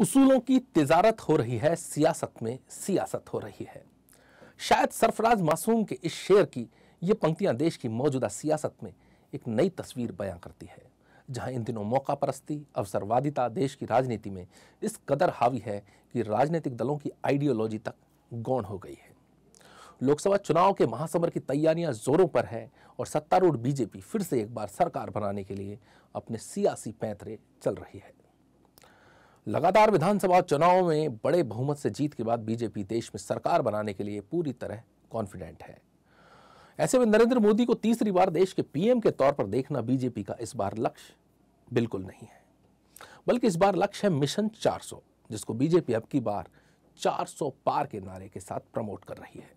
उसूलों की तजारत हो रही है सियासत में सियासत हो रही है शायद सरफराज मासूम के इस शेर की ये पंक्तियां देश की मौजूदा सियासत में एक नई तस्वीर बयां करती है जहां इन दिनों मौका परस्ती अवसरवादिता देश की राजनीति में इस कदर हावी है कि राजनीतिक दलों की आइडियोलॉजी तक गौण हो गई है लोकसभा चुनाव के महासमर की तैयारियां जोरों पर है और सत्तारूढ़ बीजेपी फिर से एक बार सरकार बनाने के लिए अपने सियासी पैंतरे चल रही है लगातार विधानसभा चुनाव में बड़े बहुमत से जीत के बाद बीजेपी देश में सरकार बनाने के लिए पूरी तरह कॉन्फिडेंट है ऐसे में नरेंद्र मोदी को तीसरी बार देश के पीएम के तौर पर देखना बीजेपी का इस बार लक्ष्य बिल्कुल नहीं है बल्कि इस बार लक्ष्य है मिशन 400 जिसको बीजेपी अब की बार 400 पार के नारे के साथ प्रमोट कर रही है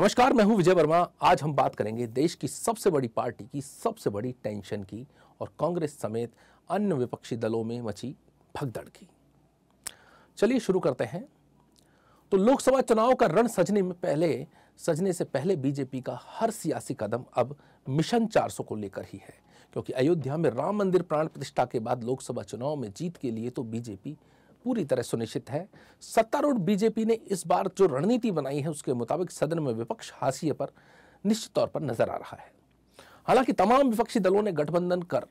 नमस्कार मैं हूं विजय वर्मा आज हम बात करेंगे देश की सबसे बड़ी पार्टी की सबसे बड़ी टेंशन की और कांग्रेस समेत अन्य विपक्षी दलों में मची भगदड़ की चलिए शुरू करते हैं तो लोकसभा चुनाव का रण सजने में पहले सजने से पहले बीजेपी का हर सियासी कदम अब मिशन 400 को लेकर ही है क्योंकि अयोध्या में राम मंदिर प्राण प्रतिष्ठा के बाद लोकसभा चुनाव में जीत के लिए तो बीजेपी पूरी तरह सुनिश्चित है सत्तारूढ़ बीजेपी ने इस बार जो रणनीति बनाई है उसके मुताबिक सदन में विपक्ष हाशिए पर निश्चित तौर पर नजर आ रहा है हालांकि तमाम विपक्षी दलों ने गठबंधन कर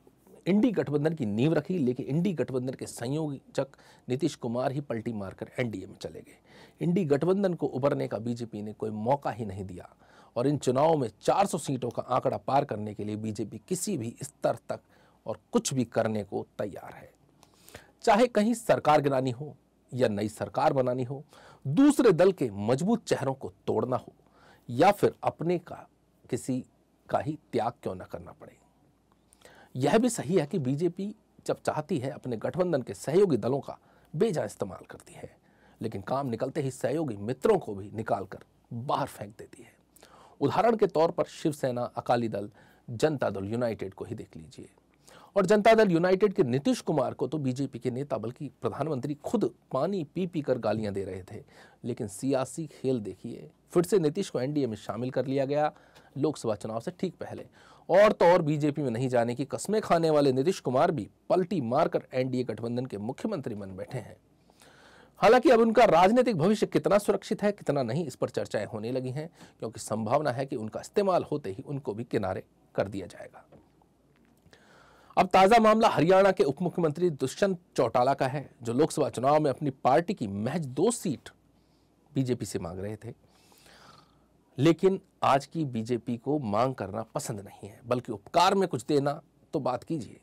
एनडी गठबंधन की नींव रखी लेकिन एनडी गठबंधन के संयोजक नीतीश कुमार ही पलटी मारकर एनडीए में चले गए एनडी गठबंधन को उभरने का बीजेपी ने कोई मौका ही नहीं दिया और इन चुनावों में 400 सीटों का आंकड़ा पार करने के लिए बीजेपी किसी भी स्तर तक और कुछ भी करने को तैयार है चाहे कहीं सरकार गिरानी हो या नई सरकार बनानी हो दूसरे दल के मजबूत चेहरों को तोड़ना हो या फिर अपने का किसी का ही त्याग क्यों न करना पड़े यह भी सही है कि बीजेपी जब चाहती है अपने गठबंधन के सहयोगी दलों का बेजा इस्तेमाल करती है लेकिन काम निकलते ही सहयोगी मित्रों को भी निकाल कर बाहर फेंक देती है उदाहरण के तौर पर शिवसेना अकाली दल जनता दल यूनाइटेड को ही देख लीजिए और जनता दल यूनाइटेड के नीतीश कुमार को तो बीजेपी के नेता बल्कि प्रधानमंत्री खुद पानी पी पी कर गालियां दे रहे थे लेकिन सियासी खेल देखिए फिर से नीतीश को एनडीए में शामिल कर लिया गया लोकसभा चुनाव से ठीक पहले और तो और बीजेपी में नहीं जाने की कस्में खाने वाले नीतीश कुमार भी पलटी मारकर एनडीए गठबंधन के मुख्यमंत्री बन बैठे हैं हालांकि अब उनका राजनीतिक भविष्य कितना सुरक्षित है कितना नहीं इस पर चर्चाएं होने लगी हैं क्योंकि संभावना है कि उनका इस्तेमाल होते ही उनको भी किनारे कर दिया जाएगा अब ताज़ा मामला हरियाणा के उप मुख्यमंत्री दुष्यंत चौटाला का है जो लोकसभा चुनाव में अपनी पार्टी की महज दो सीट बीजेपी से मांग रहे थे लेकिन आज की बीजेपी को मांग करना पसंद नहीं है बल्कि उपकार में कुछ देना तो बात कीजिए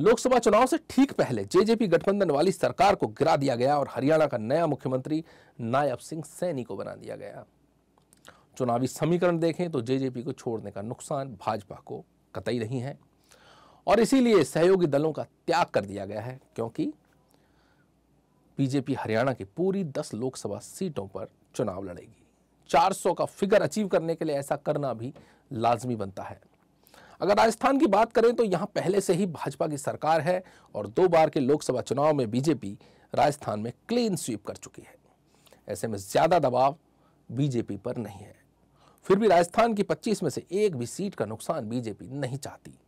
लोकसभा चुनाव से ठीक पहले जेजेपी गठबंधन वाली सरकार को गिरा दिया गया और हरियाणा का नया मुख्यमंत्री नायब सिंह सैनी को बना दिया गया चुनावी समीकरण देखें तो जेजेपी को छोड़ने का नुकसान भाजपा को कतई नहीं है और इसीलिए सहयोगी दलों का त्याग कर दिया गया है क्योंकि बीजेपी हरियाणा की पूरी दस लोकसभा सीटों पर चुनाव लड़ेगी 400 का फिगर अचीव करने के लिए ऐसा करना भी लाजमी बनता है अगर राजस्थान की बात करें तो यहां पहले से ही भाजपा की सरकार है और दो बार के लोकसभा चुनाव में बीजेपी राजस्थान में क्लीन स्वीप कर चुकी है ऐसे में ज़्यादा दबाव बीजेपी पर नहीं है फिर भी राजस्थान की 25 में से एक भी सीट का नुकसान बीजेपी नहीं चाहती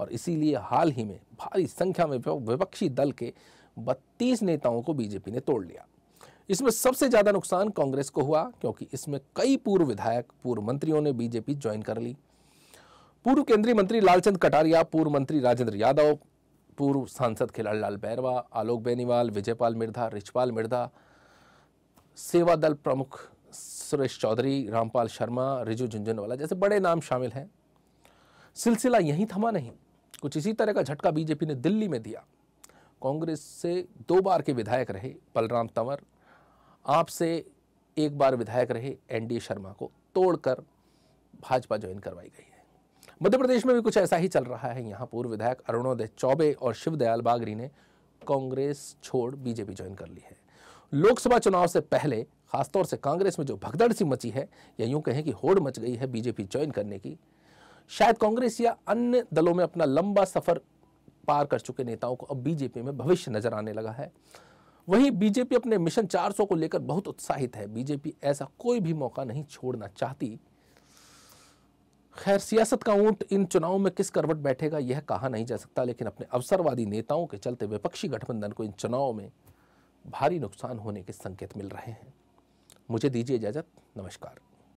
और इसीलिए हाल ही में भारी संख्या में विपक्षी दल के 32 नेताओं को बीजेपी ने तोड़ लिया इसमें सबसे ज्यादा नुकसान कांग्रेस को हुआ क्योंकि इसमें कई पूर्व विधायक पूर्व मंत्रियों ने बीजेपी ज्वाइन कर ली पूर्व केंद्रीय मंत्री लालचंद कटारिया पूर्व मंत्री राजेंद्र यादव पूर्व सांसद लाल बैरवा आलोक बेनीवाल विजयपाल मिर्धा रिचपाल मिर्धा सेवा दल प्रमुख सुरेश चौधरी रामपाल शर्मा रिजू झुंझुनवाला जैसे बड़े नाम शामिल हैं सिलसिला यहीं थमा नहीं कुछ इसी तरह का झटका बीजेपी ने दिल्ली में दिया कांग्रेस से दो बार के विधायक रहे बलराम तंवर आपसे एक बार विधायक रहे एनडी शर्मा को तोड़कर भाजपा ज्वाइन करवाई गई है मध्य प्रदेश में भी कुछ ऐसा ही चल रहा है यहाँ पूर्व विधायक अरुणोदय चौबे और शिवदयाल बागरी ने कांग्रेस छोड़ बीजेपी ज्वाइन कर ली है लोकसभा चुनाव से पहले खासतौर से कांग्रेस में जो भगदड़ सी मची है या यूं कहें कि होड़ मच गई है बीजेपी ज्वाइन करने की शायद कांग्रेस या अन्य दलों में अपना लंबा सफर पार कर चुके नेताओं को अब बीजेपी में भविष्य नजर आने लगा है वहीं बीजेपी अपने मिशन 400 को लेकर बहुत उत्साहित है बीजेपी ऐसा कोई भी मौका नहीं छोड़ना चाहती खैर सियासत का ऊंट इन चुनावों में किस करवट बैठेगा यह कहा नहीं जा सकता लेकिन अपने अवसरवादी नेताओं के चलते विपक्षी गठबंधन को इन चुनावों में भारी नुकसान होने के संकेत मिल रहे हैं मुझे दीजिए इजाजत नमस्कार